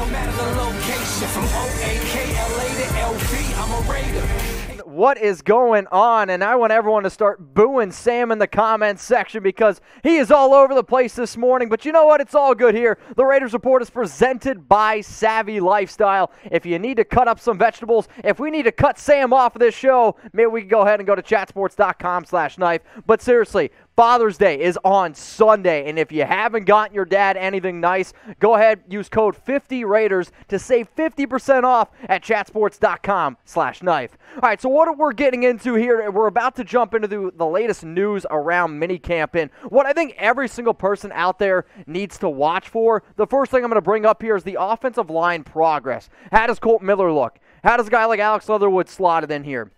no matter the location. From OAKLA to LV, I'm a Raider. What is going on? And I want everyone to start booing Sam in the comments section because he is all over the place this morning. But you know what? It's all good here. The Raiders Report is presented by Savvy Lifestyle. If you need to cut up some vegetables, if we need to cut Sam off of this show, maybe we can go ahead and go to chatsports.com slash knife. But seriously, Father's Day is on Sunday, and if you haven't gotten your dad anything nice, go ahead, use code 50Raiders to save 50% off at chatsports.com slash knife. All right, so what we're getting into here, we're about to jump into the, the latest news around minicamp and what I think every single person out there needs to watch for. The first thing I'm going to bring up here is the offensive line progress. How does Colt Miller look? How does a guy like Alex Leatherwood slotted in here?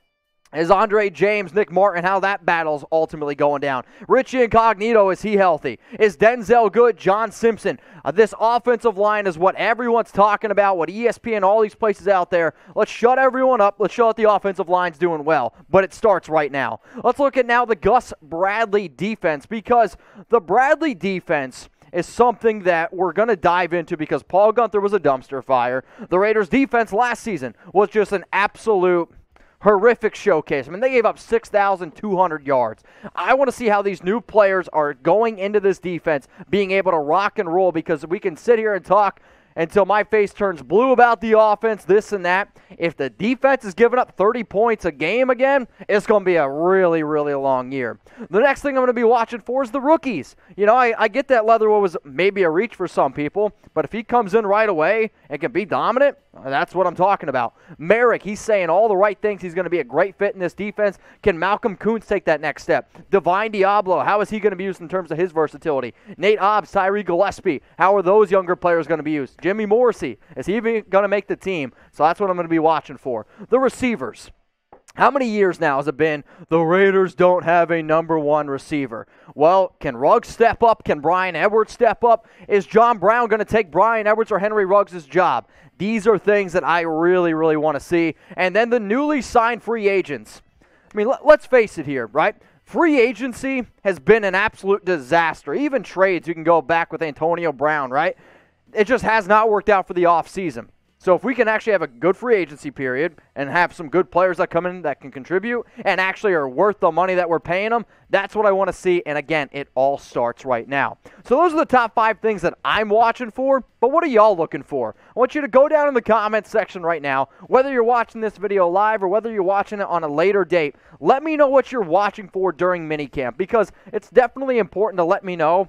is Andre James, Nick Martin, how that battle's ultimately going down. Richie Incognito, is he healthy? Is Denzel good? John Simpson. Uh, this offensive line is what everyone's talking about, what ESPN, all these places out there. Let's shut everyone up. Let's show that the offensive line's doing well. But it starts right now. Let's look at now the Gus Bradley defense because the Bradley defense is something that we're going to dive into because Paul Gunther was a dumpster fire. The Raiders defense last season was just an absolute – horrific showcase. I mean, they gave up 6,200 yards. I want to see how these new players are going into this defense, being able to rock and roll because we can sit here and talk until my face turns blue about the offense, this and that. If the defense is giving up 30 points a game again, it's going to be a really, really long year. The next thing I'm going to be watching for is the rookies. You know, I, I get that Leatherwood was maybe a reach for some people, but if he comes in right away and can be dominant, that's what I'm talking about. Merrick, he's saying all the right things. He's going to be a great fit in this defense. Can Malcolm Coons take that next step? Divine Diablo, how is he going to be used in terms of his versatility? Nate Obbs, Tyree Gillespie, how are those younger players going to be used? Jimmy Morrissey, is he even going to make the team? So that's what I'm going to be watching for. The receivers. How many years now has it been the Raiders don't have a number one receiver? Well, can Ruggs step up? Can Brian Edwards step up? Is John Brown going to take Brian Edwards or Henry Ruggs' job? These are things that I really, really want to see. And then the newly signed free agents. I mean, let's face it here, right? Free agency has been an absolute disaster. Even trades, you can go back with Antonio Brown, right? it just has not worked out for the offseason. So if we can actually have a good free agency period and have some good players that come in that can contribute and actually are worth the money that we're paying them, that's what I want to see. And again, it all starts right now. So those are the top five things that I'm watching for. But what are y'all looking for? I want you to go down in the comments section right now, whether you're watching this video live or whether you're watching it on a later date. Let me know what you're watching for during minicamp because it's definitely important to let me know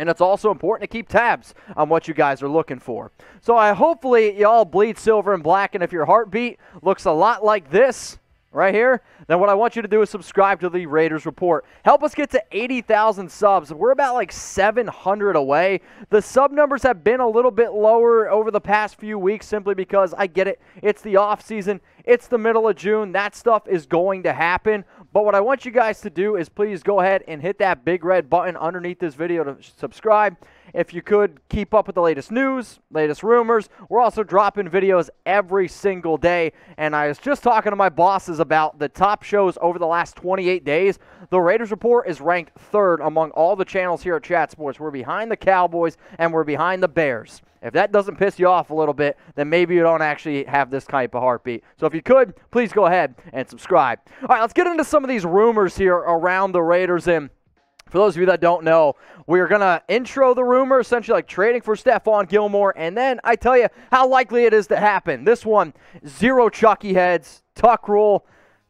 and it's also important to keep tabs on what you guys are looking for. So I hopefully y'all bleed silver and black, and if your heartbeat looks a lot like this, right here, then what I want you to do is subscribe to the Raiders Report. Help us get to 80,000 subs. We're about like 700 away. The sub numbers have been a little bit lower over the past few weeks simply because I get it. It's the off season. It's the middle of June. That stuff is going to happen. But what I want you guys to do is please go ahead and hit that big red button underneath this video to subscribe if you could keep up with the latest news, latest rumors. We're also dropping videos every single day. And I was just talking to my bosses about the top shows over the last 28 days. The Raiders Report is ranked third among all the channels here at Chat Sports. We're behind the Cowboys and we're behind the Bears. If that doesn't piss you off a little bit, then maybe you don't actually have this type of heartbeat. So if you could, please go ahead and subscribe. All right, let's get into some of these rumors here around the Raiders. And for those of you that don't know, we are going to intro the rumor, essentially like trading for Stephon Gilmore, and then I tell you how likely it is to happen. This one, zero Chucky heads, tuck rule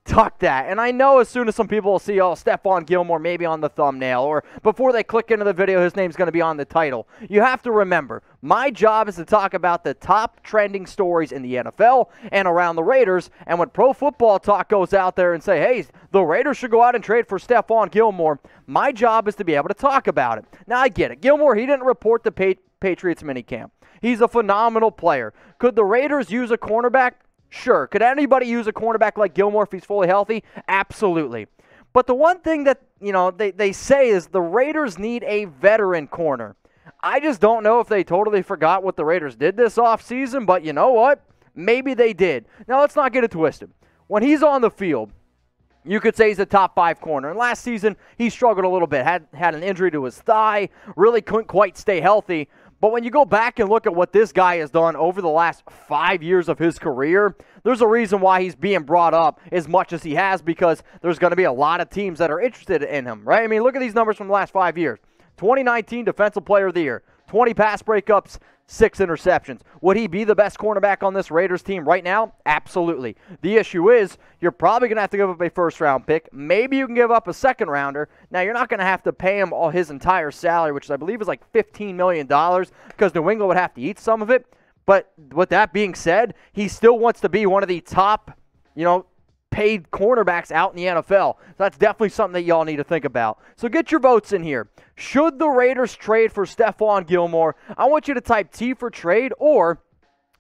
tuck that. And I know as soon as some people will see, oh, Stephon Gilmore maybe on the thumbnail, or before they click into the video, his name's going to be on the title. You have to remember, my job is to talk about the top trending stories in the NFL and around the Raiders. And when Pro Football Talk goes out there and say, hey, the Raiders should go out and trade for Stephon Gilmore, my job is to be able to talk about it. Now, I get it. Gilmore, he didn't report the Patriots minicamp. He's a phenomenal player. Could the Raiders use a cornerback? Sure. Could anybody use a cornerback like Gilmore if he's fully healthy? Absolutely. But the one thing that, you know, they, they say is the Raiders need a veteran corner. I just don't know if they totally forgot what the Raiders did this offseason, but you know what? Maybe they did. Now, let's not get it twisted. When he's on the field, you could say he's a top five corner. And last season, he struggled a little bit, had, had an injury to his thigh, really couldn't quite stay healthy. But when you go back and look at what this guy has done over the last five years of his career, there's a reason why he's being brought up as much as he has because there's going to be a lot of teams that are interested in him, right? I mean, look at these numbers from the last five years 2019 Defensive Player of the Year, 20 pass breakups, six interceptions. Would he be the best cornerback on this Raiders team right now? Absolutely. The issue is you're probably going to have to give up a first round pick. Maybe you can give up a second rounder. Now you're not going to have to pay him all his entire salary, which I believe is like 15 million dollars because New England would have to eat some of it. But with that being said, he still wants to be one of the top, you know, paid cornerbacks out in the NFL. So that's definitely something that y'all need to think about. So get your votes in here. Should the Raiders trade for Stephon Gilmore? I want you to type T for trade or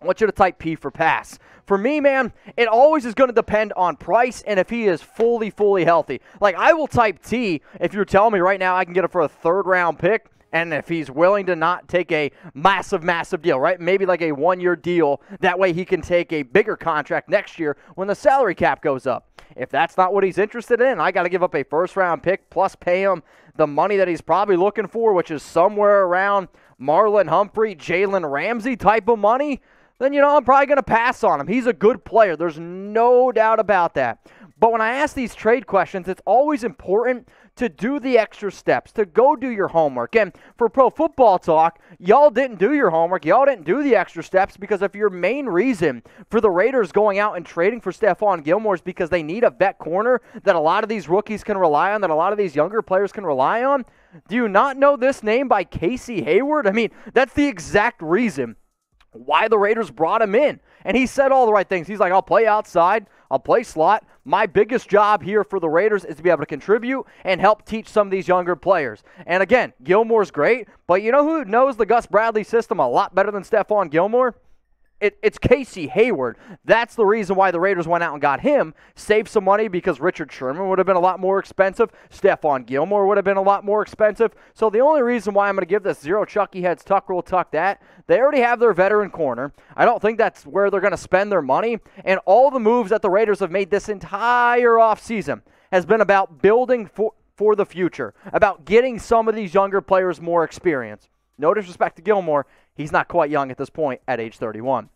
I want you to type P for pass. For me, man, it always is going to depend on price and if he is fully, fully healthy. Like, I will type T if you're telling me right now I can get it for a third round pick and if he's willing to not take a massive, massive deal, right? Maybe like a one year deal. That way he can take a bigger contract next year when the salary cap goes up. If that's not what he's interested in, I got to give up a first round pick plus pay him the money that he's probably looking for, which is somewhere around Marlon Humphrey, Jalen Ramsey type of money. Then, you know, I'm probably going to pass on him. He's a good player. There's no doubt about that. But when I ask these trade questions, it's always important to do the extra steps, to go do your homework. And for Pro Football Talk, y'all didn't do your homework. Y'all didn't do the extra steps because if your main reason for the Raiders going out and trading for Stephon Gilmore is because they need a vet corner that a lot of these rookies can rely on, that a lot of these younger players can rely on, do you not know this name by Casey Hayward? I mean, that's the exact reason why the Raiders brought him in. And he said all the right things. He's like, I'll play outside, I'll play slot. My biggest job here for the Raiders is to be able to contribute and help teach some of these younger players. And again, Gilmore's great, but you know who knows the Gus Bradley system a lot better than Stephon Gilmore? it, it's Casey Hayward. That's the reason why the Raiders went out and got him. Saved some money because Richard Sherman would have been a lot more expensive. Stephon Gilmore would have been a lot more expensive. So the only reason why I'm going to give this zero Chucky heads tuck will tuck that, they already have their veteran corner. I don't think that's where they're going to spend their money. And all the moves that the Raiders have made this entire offseason has been about building for, for the future, about getting some of these younger players more experience. No disrespect to Gilmore, he's not quite young at this point at age 31.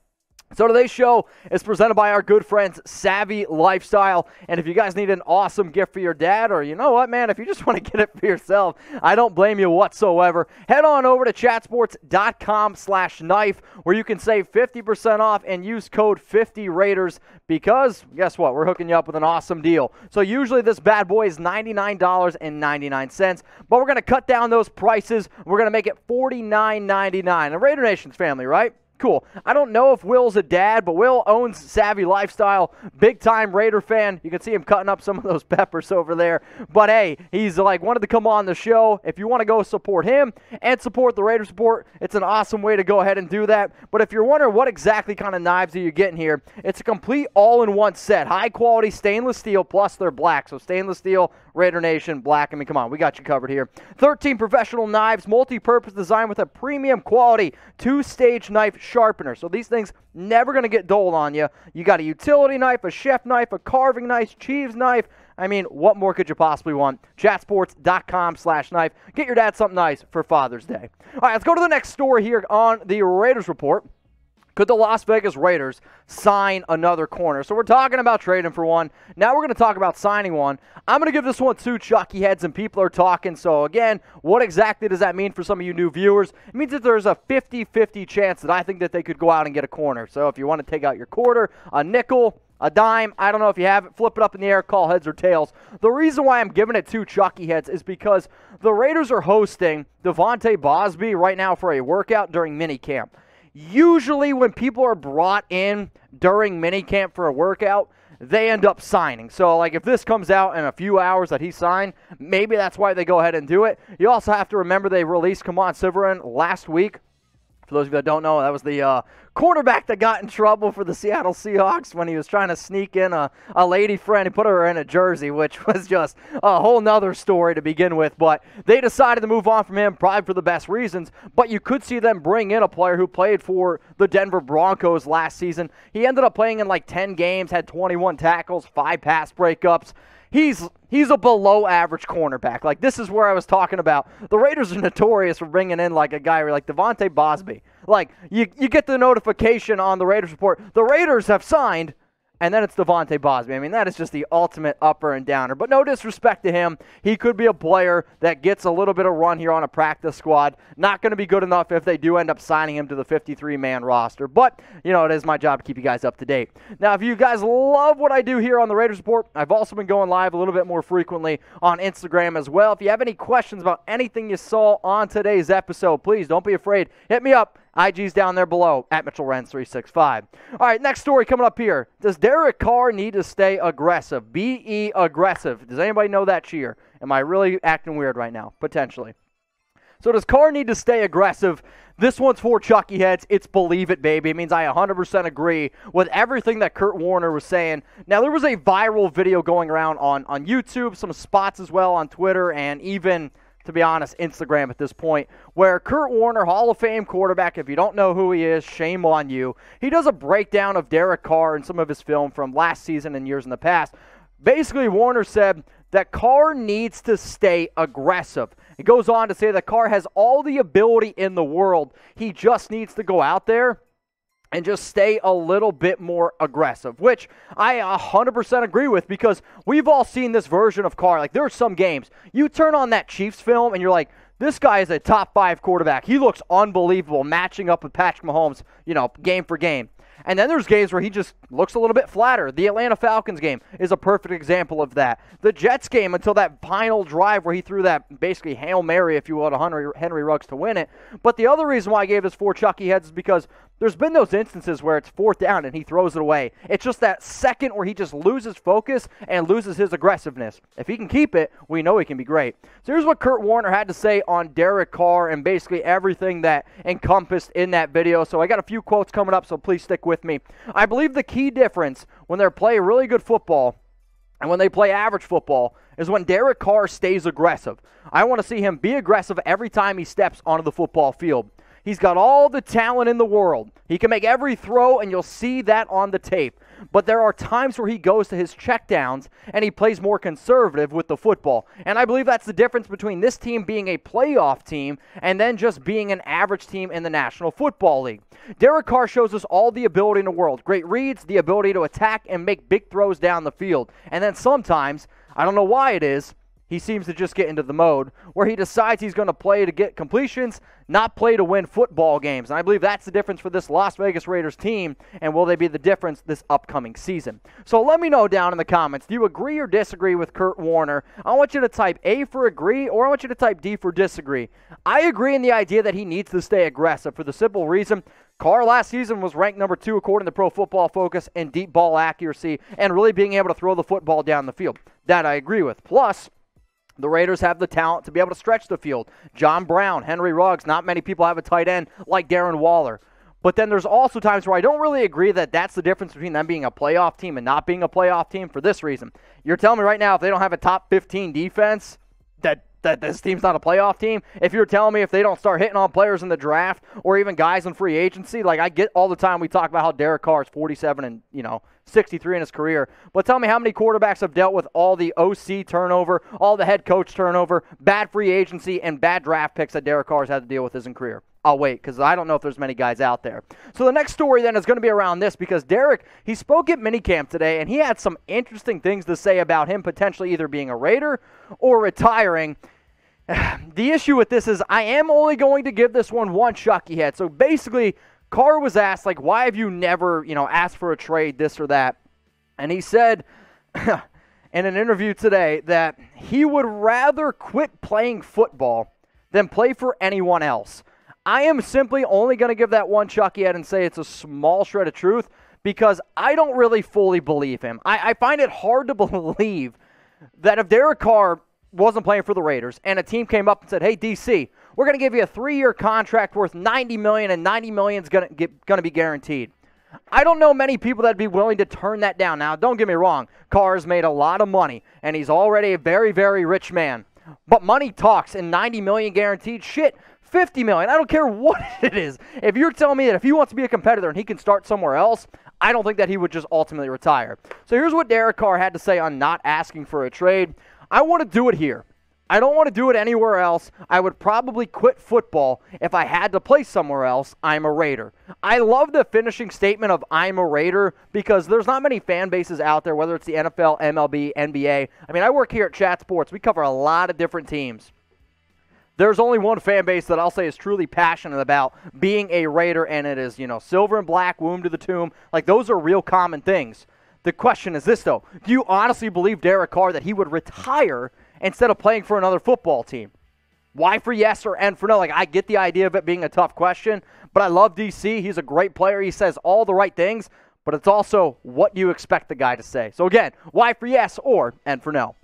So today's show is presented by our good friends Savvy Lifestyle. And if you guys need an awesome gift for your dad, or you know what, man, if you just want to get it for yourself, I don't blame you whatsoever. Head on over to chatsports.com slash knife where you can save 50% off and use code 50Raiders because guess what? We're hooking you up with an awesome deal. So usually this bad boy is $99.99, but we're going to cut down those prices. We're going to make it $49.99. The Raider Nation's family, right? cool. I don't know if Will's a dad, but Will owns Savvy Lifestyle, big time Raider fan. You can see him cutting up some of those peppers over there. But hey, he's like wanted to come on the show. If you want to go support him and support the Raider support, it's an awesome way to go ahead and do that. But if you're wondering what exactly kind of knives are you getting here, it's a complete all-in-one set, high quality stainless steel plus they're black. So stainless steel Raider Nation, Black. I mean, come on, we got you covered here. 13 professional knives, multi-purpose design with a premium quality two-stage knife sharpener. So these things never going to get dull on you. You got a utility knife, a chef knife, a carving knife, cheese knife. I mean, what more could you possibly want? Chatsports.com slash knife. Get your dad something nice for Father's Day. All right, let's go to the next store here on the Raiders Report. Could the Las Vegas Raiders sign another corner? So we're talking about trading for one. Now we're going to talk about signing one. I'm going to give this one to Chucky Heads, and people are talking. So again, what exactly does that mean for some of you new viewers? It means that there's a 50-50 chance that I think that they could go out and get a corner. So if you want to take out your quarter, a nickel, a dime. I don't know if you have it. Flip it up in the air, call heads or tails. The reason why I'm giving it to Chucky Heads is because the Raiders are hosting Devontae Bosby right now for a workout during minicamp. Usually, when people are brought in during minicamp for a workout, they end up signing. So, like, if this comes out in a few hours that he signed, maybe that's why they go ahead and do it. You also have to remember they released Kamon Siverin last week for those of you that don't know, that was the uh, cornerback that got in trouble for the Seattle Seahawks when he was trying to sneak in a, a lady friend and put her in a jersey, which was just a whole nother story to begin with. But they decided to move on from him, probably for the best reasons. But you could see them bring in a player who played for the Denver Broncos last season. He ended up playing in like 10 games, had 21 tackles, five pass breakups he's he's a below average cornerback. Like this is where I was talking about. The Raiders are notorious for bringing in like a guy like Devonte Bosby. Like you you get the notification on the Raiders report. The Raiders have signed and then it's Devonte Bosby. I mean, that is just the ultimate upper and downer. But no disrespect to him, he could be a player that gets a little bit of run here on a practice squad. Not going to be good enough if they do end up signing him to the 53-man roster. But you know, it is my job to keep you guys up to date. Now, if you guys love what I do here on the Raiders Report, I've also been going live a little bit more frequently on Instagram as well. If you have any questions about anything you saw on today's episode, please don't be afraid. Hit me up. IG's down there below at Mitchell Renz 365. All right, next story coming up here. Does Derek Carr need to stay aggressive? BE aggressive. Does anybody know that cheer? Am I really acting weird right now? Potentially. So does Carr need to stay aggressive? This one's for Chucky heads. It's believe it, baby. It means I 100% agree with everything that Kurt Warner was saying. Now there was a viral video going around on on YouTube, some spots as well on Twitter, and even to be honest, Instagram at this point, where Kurt Warner, Hall of Fame quarterback, if you don't know who he is, shame on you. He does a breakdown of Derek Carr and some of his film from last season and years in the past. Basically, Warner said that Carr needs to stay aggressive. It goes on to say that Carr has all the ability in the world. He just needs to go out there and just stay a little bit more aggressive, which I 100% agree with because we've all seen this version of Carr. Like, there are some games you turn on that Chiefs film and you're like, this guy is a top five quarterback. He looks unbelievable matching up with Patrick Mahomes, you know, game for game. And then there's games where he just looks a little bit flatter. The Atlanta Falcons game is a perfect example of that. The Jets game until that final drive where he threw that basically Hail Mary, if you will, to Henry, Henry Ruggs to win it. But the other reason why I gave this four Chucky heads is because there's been those instances where it's fourth down and he throws it away. It's just that second where he just loses focus and loses his aggressiveness. If he can keep it, we know he can be great. So here's what Kurt Warner had to say on Derek Carr and basically everything that encompassed in that video. So I got a few quotes coming up, so please stick with me. I believe the key difference when they play really good football and when they play average football is when Derek Carr stays aggressive. I want to see him be aggressive every time he steps onto the football field. He's got all the talent in the world. He can make every throw, and you'll see that on the tape but there are times where he goes to his checkdowns and he plays more conservative with the football. And I believe that's the difference between this team being a playoff team and then just being an average team in the National Football League. Derek Carr shows us all the ability in the world great reads, the ability to attack and make big throws down the field. And then sometimes, I don't know why it is, he seems to just get into the mode where he decides he's going to play to get completions, not play to win football games. And I believe that's the difference for this Las Vegas Raiders team, and will they be the difference this upcoming season? So let me know down in the comments do you agree or disagree with Kurt Warner? I want you to type A for agree, or I want you to type D for disagree. I agree in the idea that he needs to stay aggressive for the simple reason Carr last season was ranked number two according to Pro Football Focus in deep ball accuracy and really being able to throw the football down the field. That I agree with. Plus, the Raiders have the talent to be able to stretch the field. John Brown, Henry Ruggs, not many people have a tight end like Darren Waller. But then there's also times where I don't really agree that that's the difference between them being a playoff team and not being a playoff team for this reason. You're telling me right now if they don't have a top 15 defense, that that this team's not a playoff team. If you're telling me if they don't start hitting on players in the draft or even guys in free agency, like I get all the time we talk about how Derek Carr is 47 and, you know, 63 in his career. But tell me how many quarterbacks have dealt with all the OC turnover, all the head coach turnover, bad free agency, and bad draft picks that Derek Carr's had to deal with his career. I'll wait because I don't know if there's many guys out there. So the next story then is going to be around this because Derek he spoke at minicamp today and he had some interesting things to say about him potentially either being a Raider or retiring. the issue with this is I am only going to give this one one Chucky head. So basically, Carr was asked, like, why have you never, you know, asked for a trade, this or that? And he said in an interview today that he would rather quit playing football than play for anyone else. I am simply only going to give that one Chucky head and say it's a small shred of truth because I don't really fully believe him. I, I find it hard to believe that if Derek Carr wasn't playing for the Raiders, and a team came up and said, "Hey, DC, we're going to give you a three-year contract worth 90 million, and 90 million is going to be guaranteed." I don't know many people that'd be willing to turn that down. Now, don't get me wrong, Carr's made a lot of money, and he's already a very, very rich man. But money talks, and 90 million guaranteed, shit, 50 million. I don't care what it is. If you're telling me that if he wants to be a competitor and he can start somewhere else, I don't think that he would just ultimately retire. So here's what Derek Carr had to say on not asking for a trade. I want to do it here. I don't want to do it anywhere else. I would probably quit football if I had to play somewhere else. I'm a Raider. I love the finishing statement of I'm a Raider because there's not many fan bases out there, whether it's the NFL, MLB, NBA. I mean, I work here at Chat Sports, we cover a lot of different teams. There's only one fan base that I'll say is truly passionate about being a Raider, and it is, you know, silver and black, womb to the tomb. Like, those are real common things. The question is this, though. Do you honestly believe Derek Carr that he would retire instead of playing for another football team? Why for yes or and for no? Like, I get the idea of it being a tough question, but I love DC. He's a great player. He says all the right things, but it's also what you expect the guy to say. So, again, why for yes or and for no?